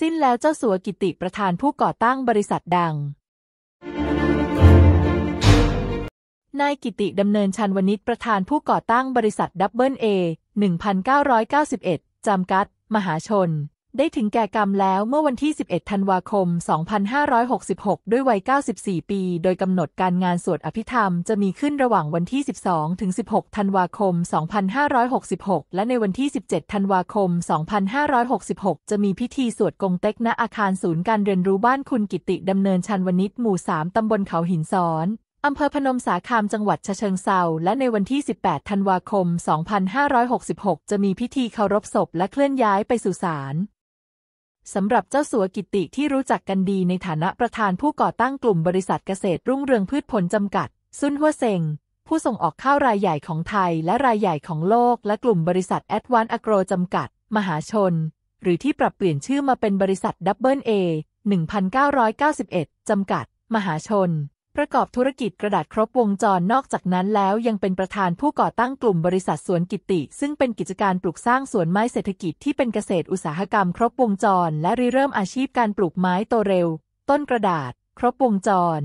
สิ้นแล้วเจ้าสัวกิติประธานผู้ก่อตั้งบริษัทดัง นายกิติดำเนินชันวณิชประธานผู้ก่อตั้งบริษัทดับเบิลเอ1991จำกัด มหาชนได้ถึงแก่กรรมแล้วเมื่อวันที่ 11 ธันวาคม 2566 ด้วยวัย94 ปี โดยกำหนดการงานสวดอภิธรรมจะมีขึ้นระหว่างวันที่ 12 ถึง 16 ธันวาคม 2566 และในวันที่ 17 ธันวาคม 2566 จะมีพิธีสวดกงเต็กณอาคารศูนย์การเรียนรู้บ้านคุณกิติดำเนินชันวณิชหมู่ 3 ตำบลเขาหินซ้อนอำเภอพนมสาคามจังหวัดชะเชิงเซาและในวันที่ 18 ธันวาคม 2566 จะมีพิธีเคารพศพและเคลื่อนย้ายไปสุสานสำหรับเจ้าสัวกิติที่รู้จักกันดีในฐานะประธานผู้ก่อตั้งกลุ่มบริษัทเกษตรรุ่งเรืองพืชผลจำกัดซุนหัวเซงผู้ส่งออกข้าวรายใหญ่ของไทยและรายใหญ่ของโลกและกลุ่มบริษัทแอดวานอโกรจำกัด มหาชน หรือที่ปรับเปลี่ยนชื่อมาเป็นบริษัทดับเบิลเอ1991จำกัด มหาชนประกอบธุรกิจกระดาษครบวงจรนอกจากนั้นแล้วยังเป็นประธานผู้ก่อตั้งกลุ่มบริษัทสวนกิติ ซึ่งเป็นกิจการปลูกสร้างสวนไม้เศรษฐกิจที่เป็นเกษตรอุตสาหกรรมครบวงจรและริเริ่มอาชีพการปลูกไม้โตเร็ว ต้นกระดาษครบวงจร